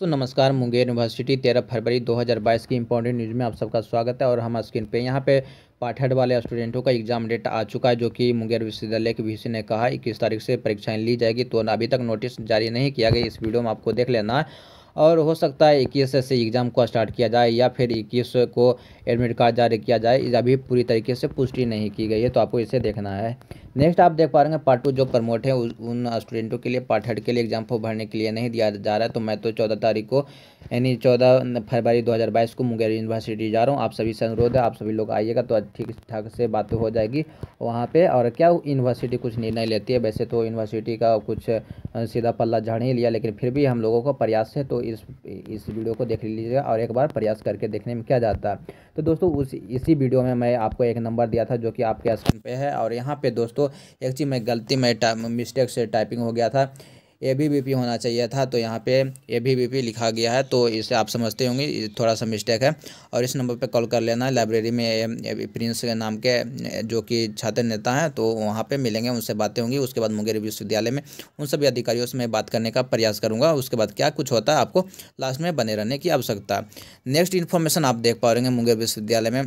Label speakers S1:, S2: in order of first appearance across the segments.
S1: दोस्तों नमस्कार मुंगेर यूनिवर्सिटी तेरह फरवरी 2022 की इम्पोर्टेंट न्यूज़ में आप सबका स्वागत है और हम स्क्रीन पे यहाँ पे पाठठ वाले स्टूडेंटों का एग्जाम डेट आ चुका है जो कि मुंगेर विश्वविद्यालय के वी ने कहा इक्कीस तारीख से परीक्षाएं ली जाएगी तो अभी तक नोटिस जारी नहीं किया गया इस वीडियो में आपको देख लेना है और हो सकता है इक्कीस से एग्ज़ाम को स्टार्ट किया जाए या फिर इक्कीस को एडमिट कार्ड जारी किया जाए अभी पूरी तरीके से पुष्टि नहीं की गई है तो आपको इसे देखना है नेक्स्ट आप देख पा रहे हैं पार्ट टू जो प्रमोट है उन स्टूडेंटों uh, के लिए पार्ट हेड के लिए एग्जाम फॉर्म भरने के लिए नहीं दिया जा रहा है तो मैं तो चौदह तारीख को यानी चौदह फरवरी 2022 को मुंगेर यूनिवर्सिटी जा रहा हूँ आप सभी से अनुरोध है आप सभी लोग आइएगा तो ठीक ठाक से बात हो जाएगी वहाँ पर और क्या यूनिवर्सिटी कुछ निर्णय लेती है वैसे तो यूनिवर्सिटी का कुछ uh, सीधा पल्ला झाड़ ही लिया लेकिन फिर भी हम लोगों का प्रयास है तो इस इस वीडियो को देख लीजिएगा और एक बार प्रयास करके देखने में क्या जाता है तो दोस्तों उस इसी वीडियो में मैं आपको एक नंबर दिया था जो कि आपके स्क्रीन पे है और यहाँ पर दोस्तों एक चीज में गलती में मिस्टेक से टाइपिंग हो गया था ए बी बी पी होना चाहिए था तो यहाँ पे ए बी बी पी लिखा गया है तो इसे आप समझते होंगे थोड़ा सा मिस्टेक है और इस नंबर पे कॉल कर लेना लाइब्रेरी में प्रिंस के नाम के जो कि छात्र नेता हैं तो वहाँ पे मिलेंगे उनसे बातें होंगी उसके बाद मुंगेर विश्वविद्यालय में उन सभी अधिकारियों से मैं बात करने का प्रयास करूँगा उसके बाद क्या कुछ होता है आपको लास्ट में बने रहने की आवश्यकता नेक्स्ट इन्फॉर्मेशन आप देख पा रहे मुंगेर विश्वविद्यालय में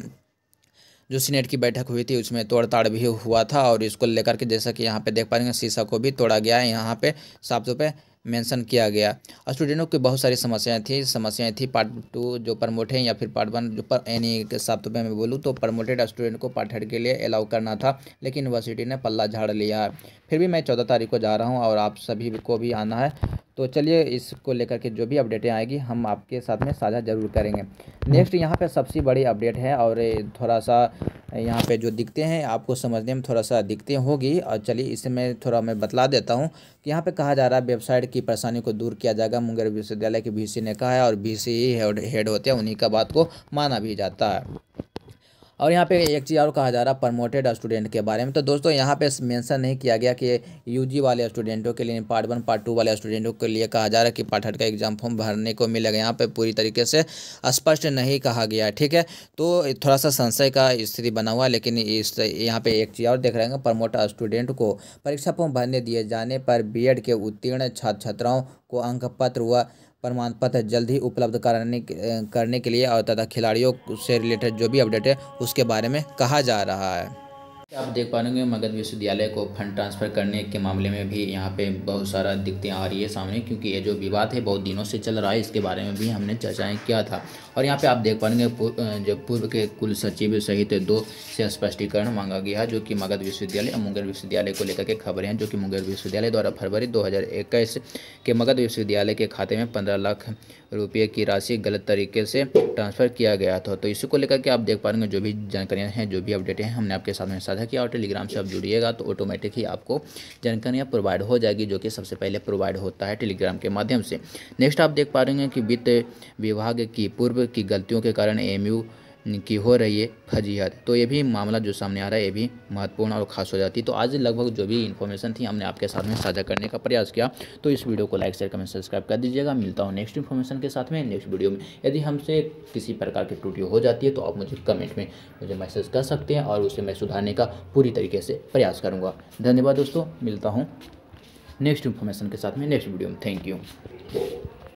S1: जो सीनेट की बैठक हुई थी उसमें तोड़ताड़ भी हुआ था और इसको लेकर के जैसा कि यहाँ पे देख पा रहे हैं शीशा को भी तोड़ा गया है यहाँ पे साफ तौर पर मेंशन किया गया स्टूडेंटों की बहुत सारी समस्याएं थी समस्याएं थी पार्ट टू जो प्रमोट है या फिर पार्ट वन जो पर यानी साफ तो मैं बोलूँ तो प्रमोटेड स्टूडेंट को पार्ट हेड के लिए अलाउ करना था लेकिन यूनिवर्सिटी ने पल्ला झाड़ लिया है फिर भी मैं चौदह तारीख को जा रहा हूँ और आप सभी को भी आना है तो चलिए इसको लेकर के जो भी अपडेटें आएगी हम आपके साथ में साझा जरूर करेंगे नेक्स्ट यहाँ पे सबसे बड़ी अपडेट है और थोड़ा सा यहाँ पे जो दिखते हैं आपको समझने में थोड़ा सा दिखते होगी और चलिए इसे मैं थोड़ा मैं बतला देता हूँ कि यहाँ पे कहा जा रहा है वेबसाइट की परेशानी को दूर किया जाएगा मुंगेर विश्वविद्यालय के बी ने कहा है और बी सी हेड होते हैं उन्हीं का बात को माना भी जाता है और यहाँ पे एक चीज़ और कहा जा रहा है प्रमोटेड स्टूडेंट के बारे में तो दोस्तों यहाँ पे मेंशन नहीं किया गया कि यूजी वाले स्टूडेंटों के लिए पार्ट वन पार्ट टू वाले स्टूडेंटों के लिए कहा जा रहा है कि पार्ट हट का एग्जाम फॉर्म भरने को मिलेगा यहाँ पर पूरी तरीके से स्पष्ट नहीं कहा गया ठीक है तो थोड़ा सा संशय का स्थिति बना हुआ लेकिन इस यहाँ पर एक चीज़ और देख रहे हैं प्रमोट स्टूडेंट को परीक्षा फॉर्म भरने दिए जाने पर बी के उत्तीर्ण छात्र छात्राओं को अंक पत्र व प्रमाण पत्र जल्द ही उपलब्ध कराने करने के लिए और तथा खिलाड़ियों से रिलेटेड जो भी अपडेट है उसके बारे में कहा जा रहा है आप देख पा रहे मगध विश्वविद्यालय को फंड ट्रांसफ़र करने के मामले में भी यहाँ पे बहुत सारा दिक्कतें आ रही है सामने क्योंकि ये जो विवाद है बहुत दिनों से चल रहा है इसके बारे में भी हमने चर्चाएं किया था और यहाँ पे आप देख पाएंगे जो पूर्व के कुल सचिव सहित दो से स्पष्टीकरण मांगा गया जो कि मगध विश्वविद्यालय और मुंगेर विश्वविद्यालय को लेकर के खबरें हैं जो कि मुंगेर विश्वविद्यालय द्वारा फरवरी दो के मगध विश्वविद्यालय के खाते में पंद्रह लाख रुपये की राशि गलत तरीके से ट्रांसफ़र किया गया था तो इसी को लेकर के आप देख पा रहे जो भी जानकारियाँ हैं जो भी अपडेट हैं हमने आपके साथ में साझा कि और टेलीग्राम से आप जुड़िएगा तो ऑटोमेटिक ही आपको जानकारियाँ प्रोवाइड हो जाएगी जो कि सबसे पहले प्रोवाइड होता है टेलीग्राम के माध्यम से नेक्स्ट आप देख पा रहे हैं कि वित्त विभाग की पूर्व की गलतियों के कारण एम की हो रही है फजीहत तो ये भी मामला जो सामने आ रहा है ये भी महत्वपूर्ण और खास हो जाती है तो आज लगभग जो भी इन्फॉर्मेशन थी हमने आपके साथ में साझा करने का प्रयास किया तो इस वीडियो को लाइक शेयर कमेंट सब्सक्राइब कर दीजिएगा मिलता हूँ नेक्स्ट इन्फॉर्मेशन के साथ में नेक्स्ट वीडियो में यदि हमसे किसी प्रकार की त्रुटि हो जाती है तो आप मुझे कमेंट में मुझे मैसेज कर सकते हैं और उसे मैं सुधारने का पूरी तरीके से प्रयास करूँगा धन्यवाद दोस्तों मिलता हूँ नेक्स्ट इन्फॉर्मेशन के साथ में नेक्स्ट वीडियो में थैंक यू